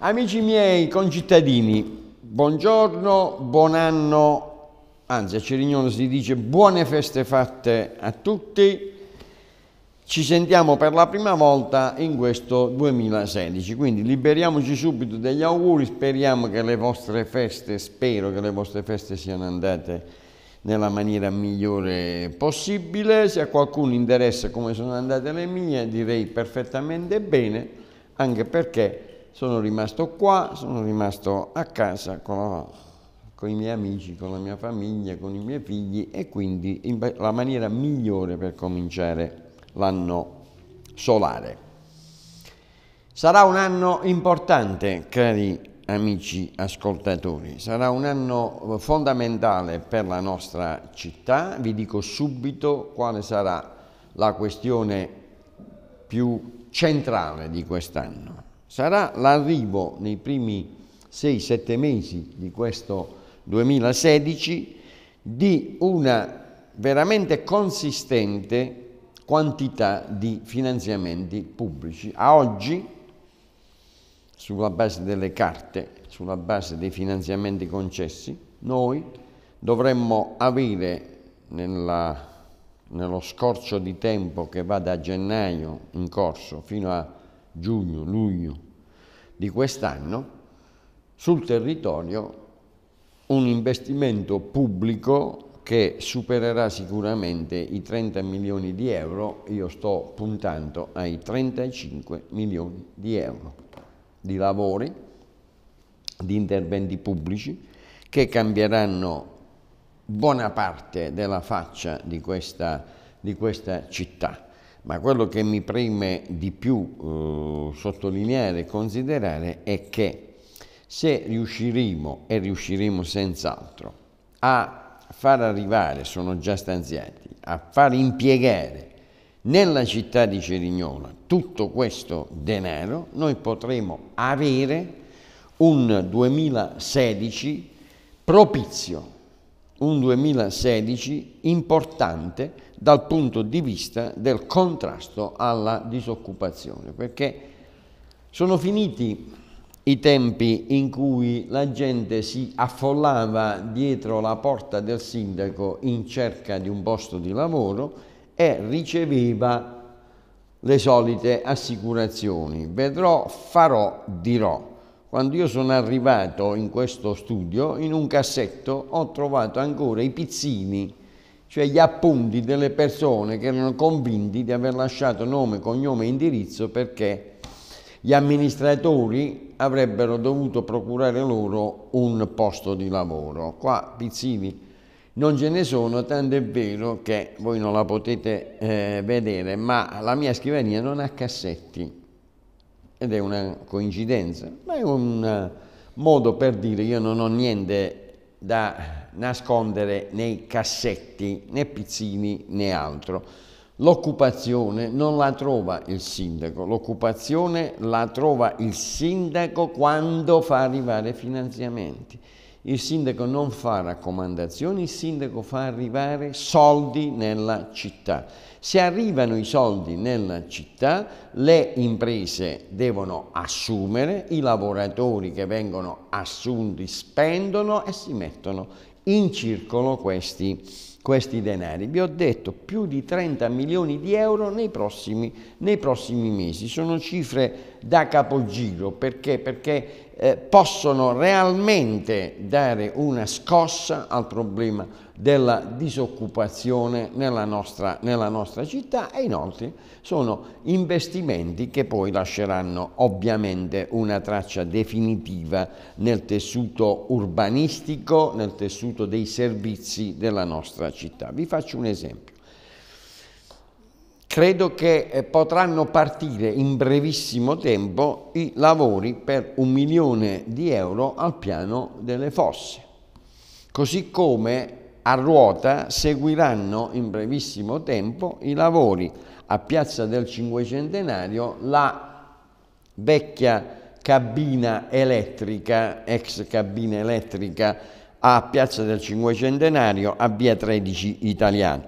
Amici miei concittadini, buongiorno, buon anno, anzi a Cerignono si dice buone feste fatte a tutti. Ci sentiamo per la prima volta in questo 2016, quindi liberiamoci subito degli auguri, speriamo che le vostre feste, spero che le vostre feste siano andate nella maniera migliore possibile. Se a qualcuno interessa come sono andate le mie, direi perfettamente bene, anche perché sono rimasto qua, sono rimasto a casa con, la, con, i miei amici, con la mia famiglia, con i miei figli e quindi in, la maniera migliore per cominciare l'anno solare. Sarà un anno importante, cari amici ascoltatori, sarà un anno fondamentale per la nostra città, vi dico subito quale sarà la questione più centrale di quest'anno sarà l'arrivo nei primi 6-7 mesi di questo 2016 di una veramente consistente quantità di finanziamenti pubblici. A oggi, sulla base delle carte, sulla base dei finanziamenti concessi, noi dovremmo avere nella, nello scorcio di tempo che va da gennaio in corso fino a giugno, luglio di quest'anno, sul territorio un investimento pubblico che supererà sicuramente i 30 milioni di euro, io sto puntando ai 35 milioni di euro di lavori, di interventi pubblici che cambieranno buona parte della faccia di questa, di questa città ma quello che mi preme di più eh, sottolineare e considerare è che se riusciremo, e riusciremo senz'altro, a far arrivare, sono già stanziati, a far impiegare nella città di Cerignola tutto questo denaro, noi potremo avere un 2016 propizio, un 2016 importante dal punto di vista del contrasto alla disoccupazione, perché sono finiti i tempi in cui la gente si affollava dietro la porta del sindaco in cerca di un posto di lavoro e riceveva le solite assicurazioni. Vedrò, farò, dirò. Quando io sono arrivato in questo studio, in un cassetto ho trovato ancora i pizzini cioè gli appunti delle persone che erano convinti di aver lasciato nome, cognome e indirizzo perché gli amministratori avrebbero dovuto procurare loro un posto di lavoro. Qua pizzini non ce ne sono, tanto è vero che voi non la potete eh, vedere, ma la mia scrivania non ha cassetti ed è una coincidenza, ma è un eh, modo per dire io non ho niente da nascondere nei cassetti né pizzini né altro. L'occupazione non la trova il sindaco, l'occupazione la trova il sindaco quando fa arrivare finanziamenti. Il sindaco non fa raccomandazioni, il sindaco fa arrivare soldi nella città. Se arrivano i soldi nella città, le imprese devono assumere, i lavoratori che vengono assunti spendono e si mettono in circolo questi, questi denari. Vi ho detto più di 30 milioni di euro nei prossimi, nei prossimi mesi. Sono cifre da capogiro perché, perché eh, possono realmente dare una scossa al problema della disoccupazione nella nostra, nella nostra città e inoltre sono investimenti che poi lasceranno ovviamente una traccia definitiva nel tessuto urbanistico, nel tessuto dei servizi della nostra città. Vi faccio un esempio credo che eh, potranno partire in brevissimo tempo i lavori per un milione di euro al piano delle fosse. Così come a ruota seguiranno in brevissimo tempo i lavori a Piazza del Cinquecentenario, la vecchia cabina elettrica, ex cabina elettrica a Piazza del Cinquecentenario, a via 13 Italiano.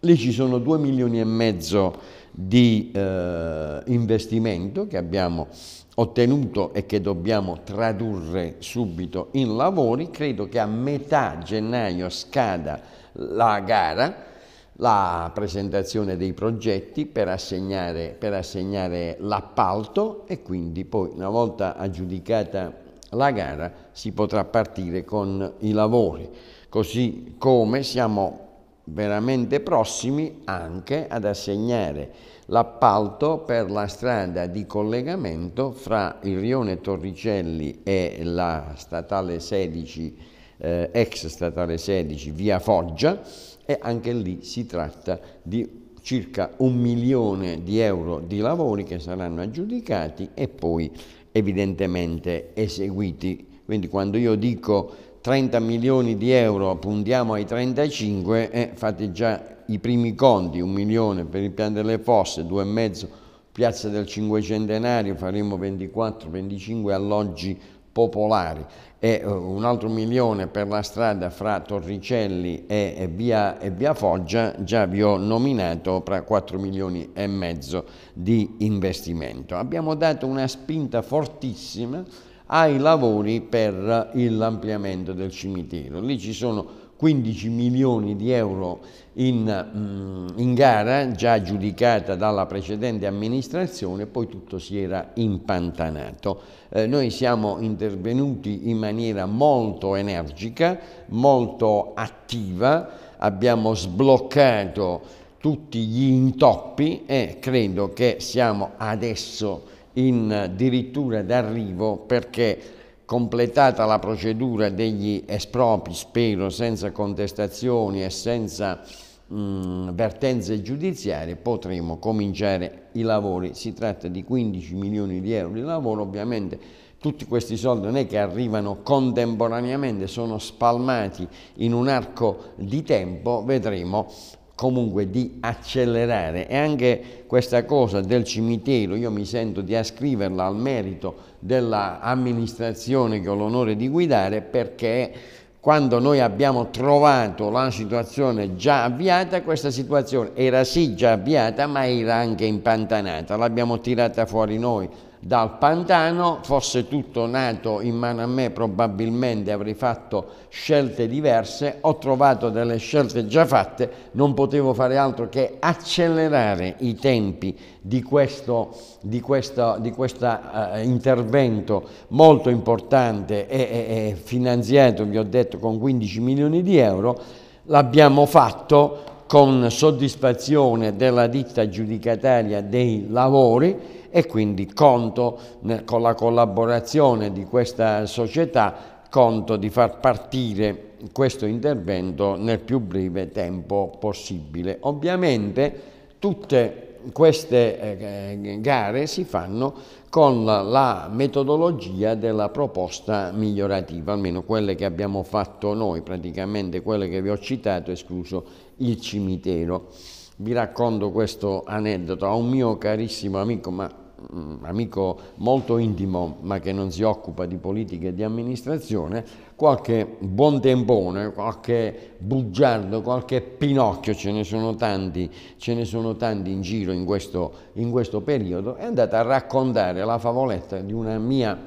Lì ci sono 2 milioni e mezzo di eh, investimento che abbiamo ottenuto e che dobbiamo tradurre subito in lavori, credo che a metà gennaio scada la gara, la presentazione dei progetti per assegnare, per assegnare l'appalto e quindi poi una volta aggiudicata la gara si potrà partire con i lavori, così come siamo veramente prossimi anche ad assegnare l'appalto per la strada di collegamento fra il rione Torricelli e la statale 16, eh, ex statale 16 via Foggia e anche lì si tratta di circa un milione di euro di lavori che saranno aggiudicati e poi evidentemente eseguiti. Quindi quando io dico 30 milioni di euro, puntiamo ai 35 e fate già i primi conti, un milione per il piano delle fosse, due e mezzo piazza del Cinquecentenario, faremo 24-25 alloggi popolari e eh, un altro milione per la strada fra Torricelli e, e, via, e via Foggia, già vi ho nominato tra 4 milioni e mezzo di investimento. Abbiamo dato una spinta fortissima ai lavori per l'ampliamento del cimitero. Lì ci sono 15 milioni di euro in, mm, in, gara, già giudicata dalla precedente amministrazione, poi tutto si era impantanato. Eh, noi siamo intervenuti in maniera molto energica, molto attiva, abbiamo sbloccato tutti gli intoppi e credo che siamo adesso in dirittura d'arrivo perché completata la procedura degli espropri, spero, senza contestazioni e senza mh, mm, vertenze giudiziarie, potremo cominciare i lavori. Si tratta di 15 milioni di euro di lavoro, ovviamente tutti questi soldi non è che arrivano contemporaneamente, sono spalmati in un arco di tempo, vedremo comunque di accelerare e anche questa cosa del cimitero io mi sento di ascriverla al merito dell'amministrazione che ho l'onore di guidare perché quando noi abbiamo trovato la situazione già avviata, questa situazione era sì già avviata ma era anche impantanata, l'abbiamo tirata fuori noi, dal pantano, fosse tutto nato in mano a me probabilmente avrei fatto scelte diverse, ho trovato delle scelte già fatte, non potevo fare altro che accelerare i tempi di questo, di questo, di questo uh, eh, intervento molto importante e, e, e finanziato, vi ho detto, con 15 milioni di euro, l'abbiamo fatto con soddisfazione della ditta giudicataria dei lavori e quindi conto con la collaborazione di questa società, conto di far partire questo intervento nel più breve tempo possibile. Ovviamente tutte queste eh, eh, gare si fanno con la metodologia della proposta migliorativa, almeno quelle che abbiamo fatto noi, praticamente quelle che vi ho citato, escluso il cimitero. Vi racconto questo aneddoto a un mio carissimo amico, ma un amico molto intimo ma che non si occupa di politica e di amministrazione, qualche buon tempone, qualche bugiardo, qualche pinocchio, ce ne sono tanti, ce ne sono tanti in giro in questo, in questo periodo, è andata a raccontare la favoletta di una mia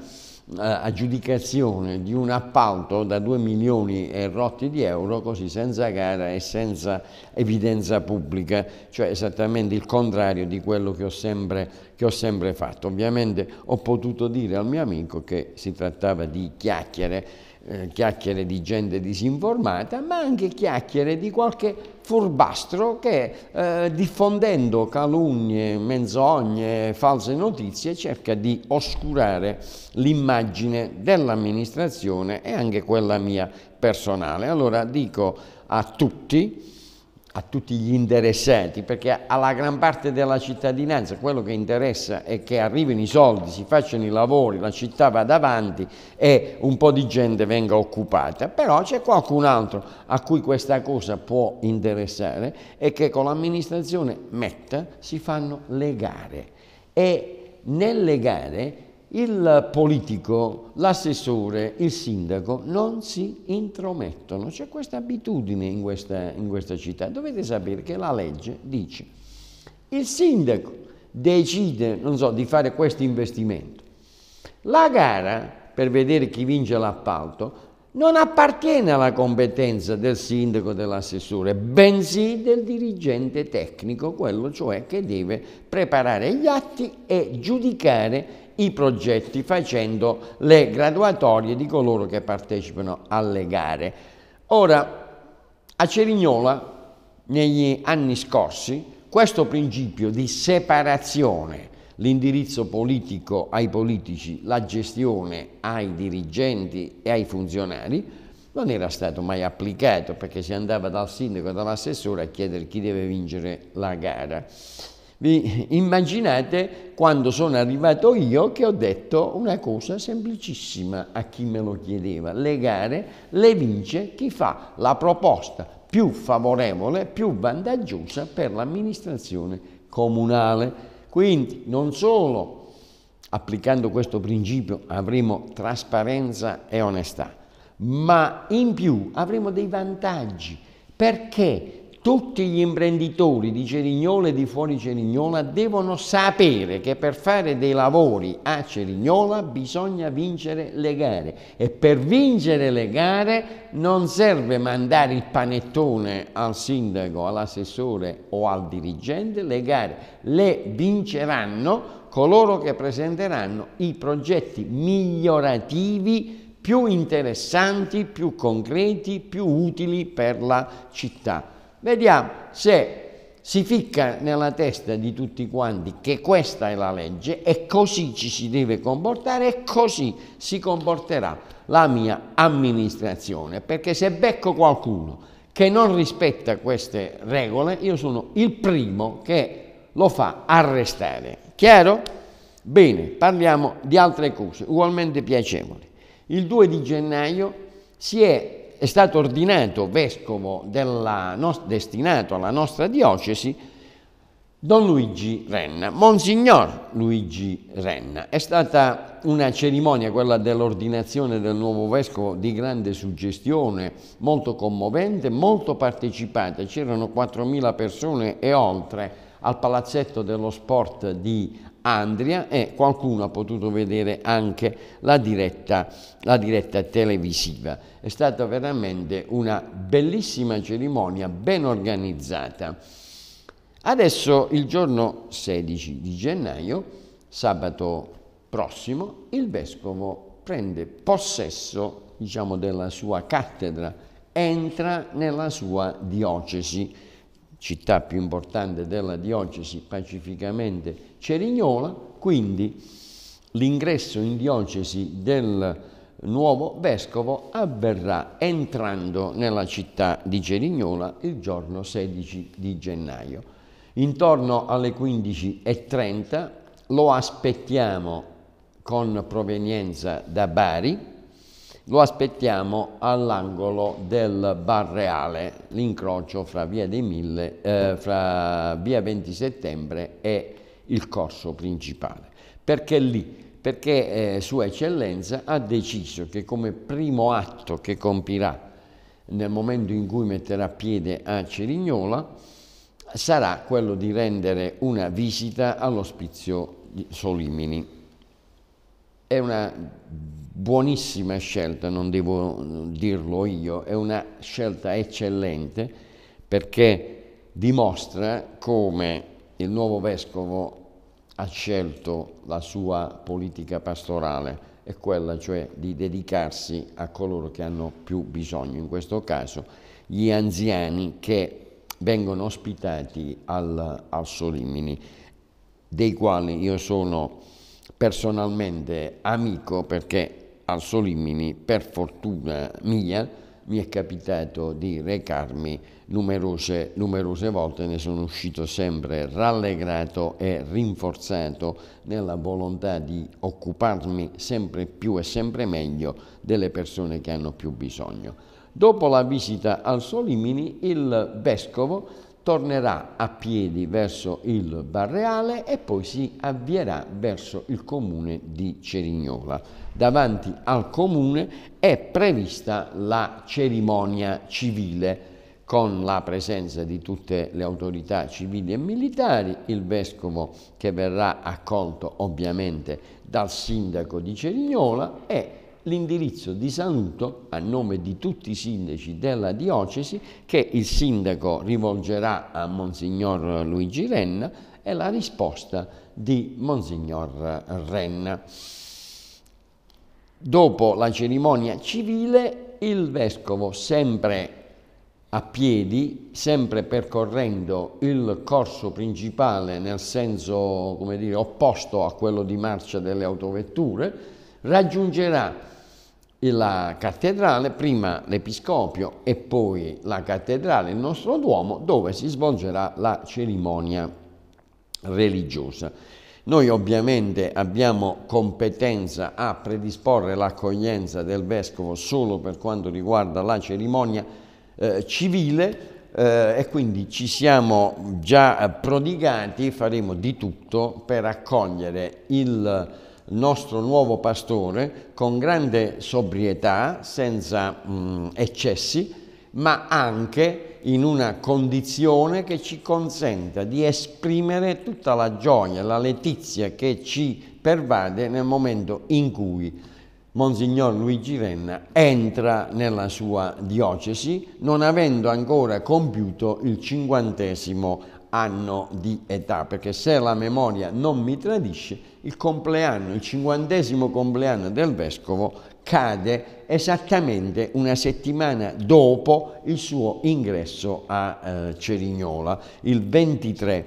eh, aggiudicazione di un appalto da 2 milioni e rotti di euro così senza gara e senza evidenza pubblica, cioè esattamente il contrario di quello che ho sempre, che ho sempre fatto. Ovviamente ho potuto dire al mio amico che si trattava di chiacchiere, eh, chiacchiere di gente disinformata, ma anche chiacchiere di qualche furbastro che eh, diffondendo calunnie, menzogne, false notizie cerca di oscurare l'immagine dell'amministrazione e anche quella mia personale. Allora dico a tutti a tutti gli interessati, perché alla gran parte della cittadinanza quello che interessa è che arrivino i soldi, si facciano i lavori, la città vada avanti e un po' di gente venga occupata, però c'è qualcun altro a cui questa cosa può interessare e che con l'amministrazione metta si fanno le gare e nelle gare il politico, l'assessore, il sindaco non si intromettono. C'è questa abitudine in questa, in questa città. Dovete sapere che la legge dice il sindaco decide, so, di fare questo investimento. La gara per vedere chi vince l'appalto non appartiene alla competenza del sindaco e dell'assessore, bensì del dirigente tecnico, quello cioè che deve preparare gli atti e giudicare i progetti facendo le graduatorie di coloro che partecipano alle gare. Ora, a Cerignola, negli anni scorsi, questo principio di separazione, l'indirizzo politico ai politici, la gestione ai dirigenti e ai funzionari, non era stato mai applicato perché si andava dal sindaco e dall'assessore a chiedere chi deve vincere la gara. Vi immaginate quando sono arrivato io che ho detto una cosa semplicissima a chi me lo chiedeva. Le gare le vince chi fa la proposta più favorevole, più vantaggiosa per l'amministrazione comunale. Quindi non solo applicando questo principio avremo trasparenza e onestà, ma in più avremo dei vantaggi perché tutti gli imprenditori di Cerignola e di fuori Cerignola devono sapere che per fare dei lavori a Cerignola bisogna vincere le gare e per vincere le gare non serve mandare il panettone al sindaco, all'assessore o al dirigente, le gare le vinceranno coloro che presenteranno i progetti migliorativi più interessanti, più concreti, più utili per la città. Vediamo se si ficca nella testa di tutti quanti che questa è la legge e così ci si deve comportare e così si comporterà la mia amministrazione, perché se becco qualcuno che non rispetta queste regole, io sono il primo che lo fa arrestare. Chiaro? Bene, parliamo di altre cose ugualmente piacevoli. Il 2 di gennaio si è è stato ordinato vescovo della, no, destinato alla nostra diocesi Don Luigi Renna, Monsignor Luigi Renna. È stata una cerimonia, quella dell'ordinazione del nuovo vescovo, di grande suggestione, molto commovente, molto partecipata. C'erano 4.000 persone e oltre al palazzetto dello sport di Andria e qualcuno ha potuto vedere anche la diretta, la diretta, televisiva. È stata veramente una bellissima cerimonia, ben organizzata. Adesso il giorno 16 di gennaio, sabato prossimo, il vescovo prende possesso diciamo, della sua cattedra, entra nella sua diocesi città più importante della diocesi pacificamente cerignola, quindi l'ingresso in diocesi del nuovo vescovo avverrà entrando nella città di Cerignola il giorno 16 di gennaio. Intorno alle 15.30 lo aspettiamo con provenienza da Bari, lo aspettiamo all'angolo del Bar Reale, l'incrocio fra via, Mille, eh, fra via 20 settembre e il corso principale. Perché lì? Perché eh, Sua Eccellenza ha deciso che come primo atto che compirà nel momento in cui metterà piede a Cerignola sarà quello di rendere una visita all'ospizio Solimini. È una buonissima scelta, non devo mm, dirlo io, è una scelta eccellente perché dimostra come il nuovo vescovo ha scelto la sua politica pastorale, è quella cioè di dedicarsi a coloro che hanno più bisogno, in questo caso gli anziani che vengono ospitati al, al Solimini, dei quali io sono personalmente amico perché al Solimini, per fortuna mia, mi è capitato di recarmi numerose, numerose volte, ne sono uscito sempre rallegrato e rinforzato nella volontà di occuparmi sempre più e sempre meglio delle persone che hanno più bisogno. Dopo la visita al Solimini, il vescovo tornerà a piedi verso il Barreale e poi si avvierà verso il comune di Cerignola. Davanti al comune è prevista la cerimonia civile con la presenza di tutte le autorità civili e militari, il vescovo che verrà accolto ovviamente dal sindaco di Cerignola e l'indirizzo di saluto a nome di tutti i sindaci della diocesi che il sindaco rivolgerà a Monsignor Luigi Renna e la risposta di Monsignor Renna. Dopo la cerimonia civile il vescovo sempre a piedi, sempre percorrendo il corso principale nel senso dire, opposto a quello di marcia delle autovetture, raggiungerà la cattedrale, prima l'episcopio e poi la cattedrale, il nostro Duomo, dove si svolgerà la cerimonia religiosa. Noi ovviamente abbiamo competenza a predisporre l'accoglienza del vescovo solo per quanto riguarda la cerimonia eh, civile, eh, e quindi ci siamo già prodigati, faremo di tutto per accogliere il nostro nuovo pastore con grande sobrietà, senza mh, mm, eccessi, ma anche in una condizione che ci consenta di esprimere tutta la gioia, la letizia che ci pervade nel momento in cui Monsignor Luigi Renna entra nella sua diocesi non avendo ancora compiuto il cinquantesimo anno di età, perché se la memoria non mi tradisce, il compleanno, il cinquantesimo compleanno del vescovo cade esattamente una settimana dopo il suo ingresso a eh, Cerignola, il 23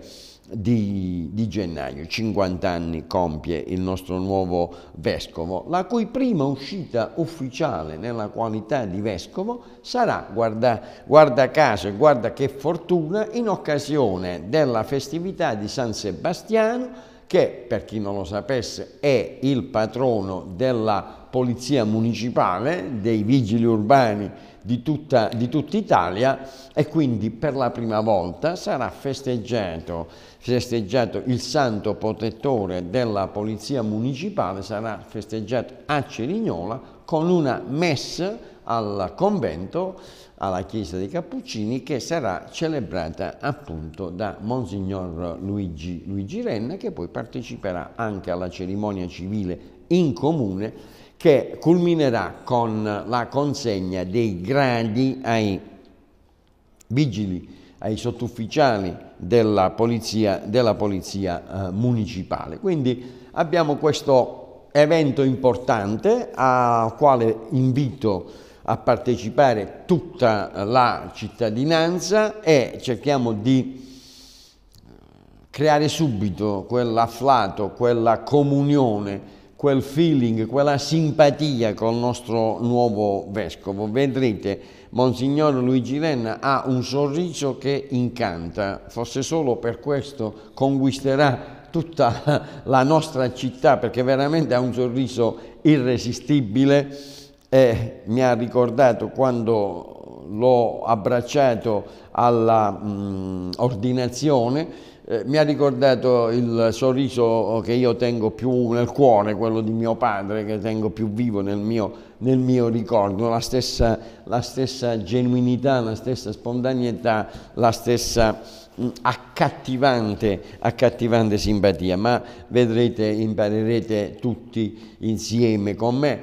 di, di, gennaio, 50 anni compie il nostro nuovo vescovo, la cui prima uscita ufficiale nella qualità di vescovo sarà, guarda, guarda caso e guarda che fortuna, in occasione della festività di San Sebastiano, che per chi non lo sapesse è il patrono della polizia municipale, dei vigili urbani di tutta, di tutta Italia e quindi per la prima volta sarà festeggiato, festeggiato il santo protettore della polizia municipale, sarà festeggiato a Cerignola con una messa al convento, alla chiesa dei Cappuccini, che sarà celebrata appunto da Monsignor Luigi, Luigi Renna, che poi parteciperà anche alla cerimonia civile in comune che culminerà con la consegna dei gradi ai vigili, ai sottufficiali della polizia, della polizia eh, municipale. Quindi abbiamo questo evento importante al quale invito a partecipare tutta la cittadinanza e cerchiamo di creare subito quell'afflato, quella comunione quel feeling, quella simpatia col nostro nuovo vescovo. Vedrete, Monsignor Luigi Renna ha un sorriso che incanta, forse solo per questo conquisterà tutta la nostra città perché veramente ha un sorriso irresistibile e mi ha ricordato quando l'ho abbracciato all'ordinazione mm, eh, mi ha ricordato il sorriso che io tengo più nel cuore, quello di mio padre, che tengo più vivo nel mio, nel mio ricordo, la stessa, la stessa genuinità, la stessa spontaneità, la stessa... Mm, accattivante, accattivante, simpatia, ma vedrete, imparerete tutti insieme con me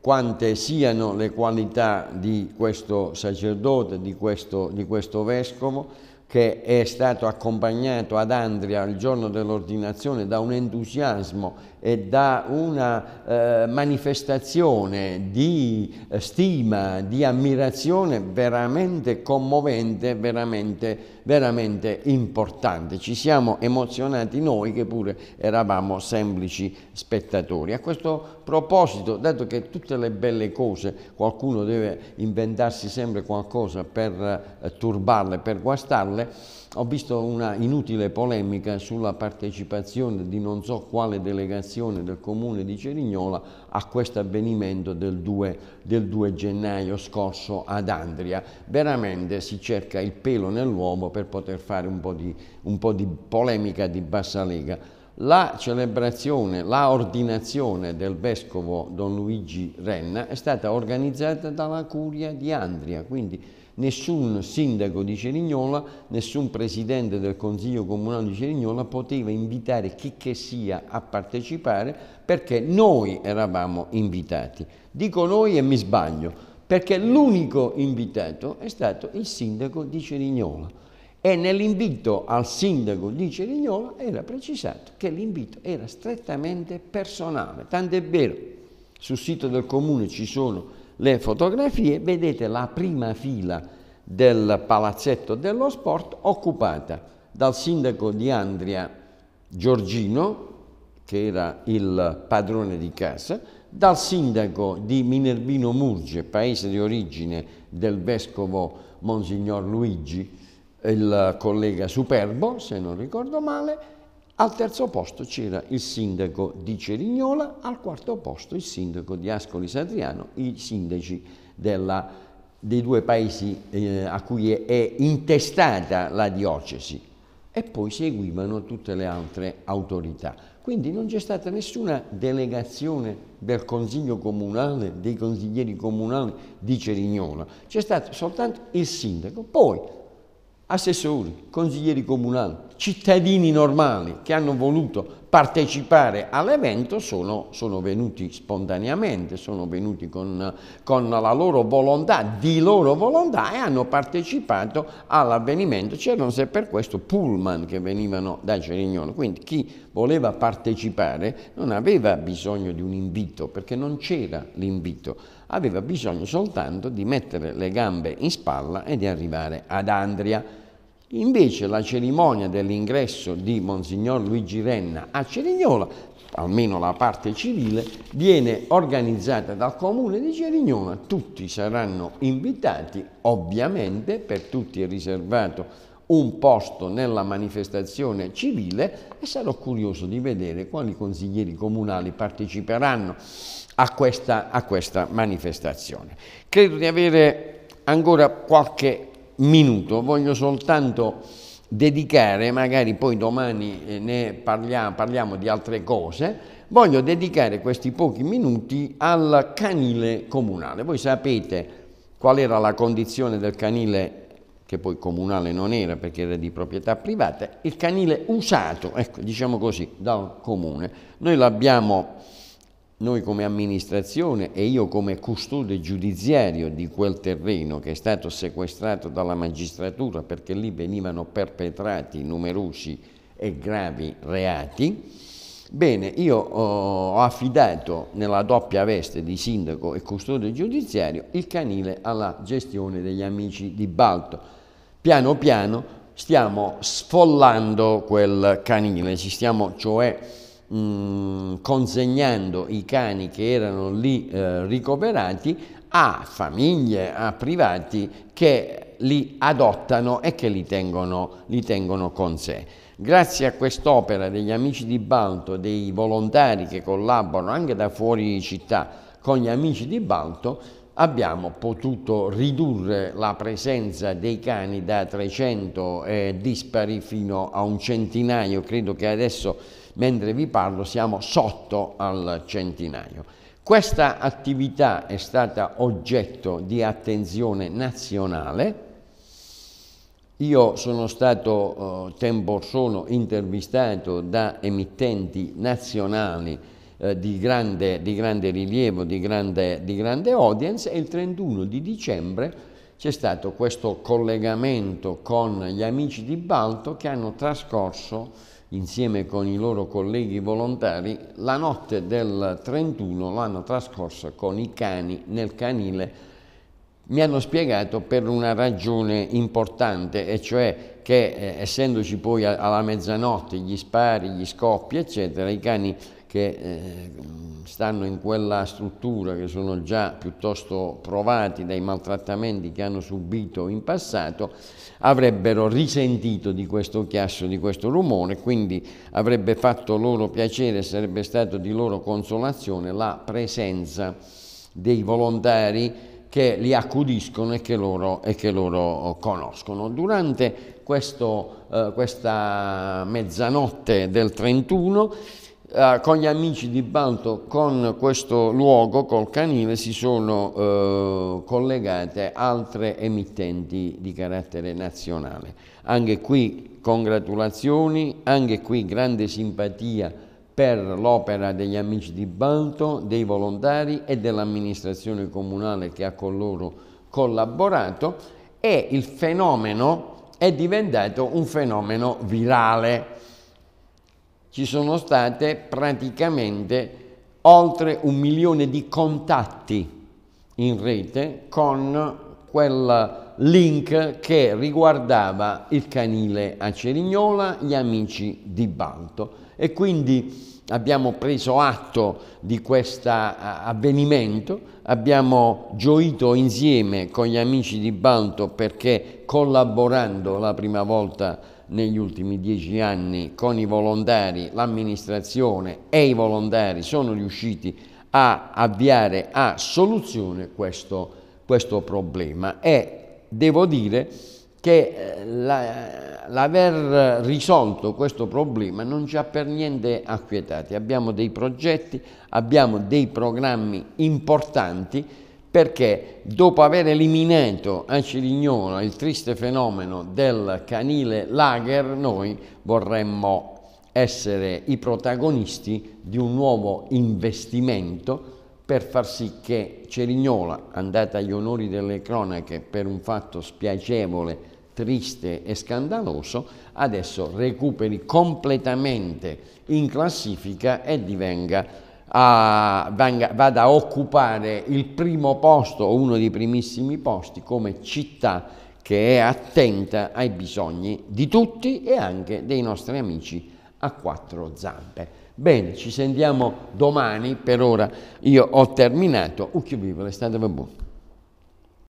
quante siano le qualità di questo sacerdote, di questo, di questo vescovo che è stato accompagnato ad Andria il giorno dell'ordinazione da un entusiasmo e da una eh, manifestazione di eh, stima, di ammirazione veramente commovente, veramente, veramente importante. Ci siamo emozionati noi che pure eravamo semplici spettatori. A questo proposito, dato che tutte le belle cose, qualcuno deve inventarsi sempre qualcosa per eh, turbarle, per guastarle, ho visto una inutile polemica sulla partecipazione di non so quale delegazione reazione del comune di Cerignola a questo avvenimento del 2, del 2 gennaio scorso ad Andria. Veramente si cerca il pelo nell'uomo per poter fare un po' di, un po di polemica di bassa lega la celebrazione, la ordinazione del vescovo Don Luigi Renna è stata organizzata dalla curia di Andria, quindi nessun sindaco di Cerignola, nessun presidente del Consiglio Comunale di Cerignola poteva invitare chi che sia a partecipare perché noi eravamo invitati. Dico noi e mi sbaglio, perché l'unico invitato è stato il sindaco di Cerignola e nell'invito al sindaco di Cerignola era precisato che l'invito era strettamente personale, tant'è vero, sul sito del comune ci sono le fotografie, vedete la prima fila del palazzetto dello sport occupata dal sindaco di Andria Giorgino, che era il padrone di casa, dal sindaco di Minervino Murge, paese di origine del vescovo Monsignor Luigi, il collega Superbo, se non ricordo male, al terzo posto c'era il sindaco di Cerignola, al quarto posto il sindaco di Ascoli Sadriano, i sindaci della, dei due paesi eh, a cui è, è intestata la diocesi e poi seguivano tutte le altre autorità. Quindi non c'è stata nessuna delegazione del Consiglio Comunale, dei consiglieri comunali di Cerignola, c'è stato soltanto il sindaco. Poi assessori, consiglieri comunali, cittadini normali che hanno voluto partecipare all'evento sono, sono, venuti spontaneamente, sono venuti con, con, la loro volontà, di loro volontà e hanno partecipato all'avvenimento. C'erano se per questo pullman che venivano da Cerignono, quindi chi voleva partecipare non aveva bisogno di un invito perché non c'era l'invito aveva bisogno soltanto di mettere le gambe in spalla e di arrivare ad Andria. Invece la cerimonia dell'ingresso di Monsignor Luigi Renna a Cerignola, almeno la parte civile, viene organizzata dal comune di Cerignola, tutti saranno invitati, ovviamente per tutti è riservato un posto nella manifestazione civile e sarò curioso di vedere quali consiglieri comunali parteciperanno a questa, a questa manifestazione. Credo di avere ancora qualche minuto, voglio soltanto dedicare, magari poi domani eh, ne parliamo, parliamo di altre cose, voglio dedicare questi pochi minuti al canile comunale. Voi sapete qual era la condizione del canile che poi comunale non era perché era di proprietà privata, il canile usato, ecco, diciamo così, dal comune. Noi l'abbiamo noi come amministrazione e io come custode giudiziario di quel terreno che è stato sequestrato dalla magistratura perché lì venivano perpetrati numerosi e gravi reati, bene, io eh, ho affidato nella doppia veste di sindaco e custode giudiziario il canile alla gestione degli amici di Balto. Piano piano stiamo sfollando quel canile, ci stiamo cioè Mm, consegnando i cani che erano lì eh, ricoverati a famiglie, a privati che li adottano e che li tengono, li tengono con sé. Grazie a quest'opera degli amici di Balto, dei volontari che collaborano anche da fuori città con gli amici di Balto, abbiamo potuto ridurre la presenza dei cani da 300 eh, dispari fino a un centinaio, credo che adesso mentre vi parlo siamo sotto al centinaio. Questa attività è stata oggetto di attenzione nazionale. Io sono stato eh, tempo sono intervistato da emittenti nazionali eh, di, grande, di, grande, rilievo, di grande, di grande audience e il 31 di dicembre c'è stato questo collegamento con gli amici di Balto che hanno trascorso insieme con i loro colleghi volontari, la notte del 31 l'hanno trascorsa con i cani nel canile. Mi hanno spiegato per una ragione importante, e cioè che eh, essendoci poi alla mezzanotte gli spari, gli scoppi, eccetera, i cani che eh, stanno in quella struttura, che sono già piuttosto provati dai maltrattamenti che hanno subito in passato, avrebbero risentito di questo chiasso, di questo rumore, quindi avrebbe fatto loro piacere, sarebbe stato di loro consolazione la presenza dei volontari che li accudiscono e che loro, e che loro conoscono. Durante questo, eh, questa mezzanotte del 31 eh, con gli amici di Balto, con questo luogo, col canile, si sono eh, collegate altre emittenti di carattere nazionale. Anche qui congratulazioni, anche qui grande simpatia per l'opera degli amici di Balto, dei volontari e dell'amministrazione comunale che ha con loro collaborato e il fenomeno è diventato un fenomeno virale ci sono state praticamente oltre un milione di contatti in rete con quel link che riguardava il canile a Cerignola, gli amici di Balto. E quindi abbiamo preso atto di questo avvenimento, abbiamo gioito insieme con gli amici di Balto perché collaborando la prima volta negli ultimi dieci anni con i volontari, l'amministrazione e i volontari sono riusciti a avviare a soluzione questo, questo problema e devo dire che eh, la, l'aver risolto questo problema non ci ha per niente acquietati. Abbiamo dei progetti, abbiamo dei programmi importanti perché dopo aver eliminato a Cirignola il triste fenomeno del canile lager, noi vorremmo essere i protagonisti di un nuovo investimento per far sì che Cerignola, andata agli onori delle cronache per un fatto spiacevole, triste e scandaloso, adesso recuperi completamente in classifica e divenga a, venga, vada a occupare il primo posto o uno dei primissimi posti come città che è attenta ai bisogni di tutti e anche dei nostri amici a quattro zampe. Bene, ci sentiamo domani, per ora io ho terminato. Ucchio vivo, l'estate va buona.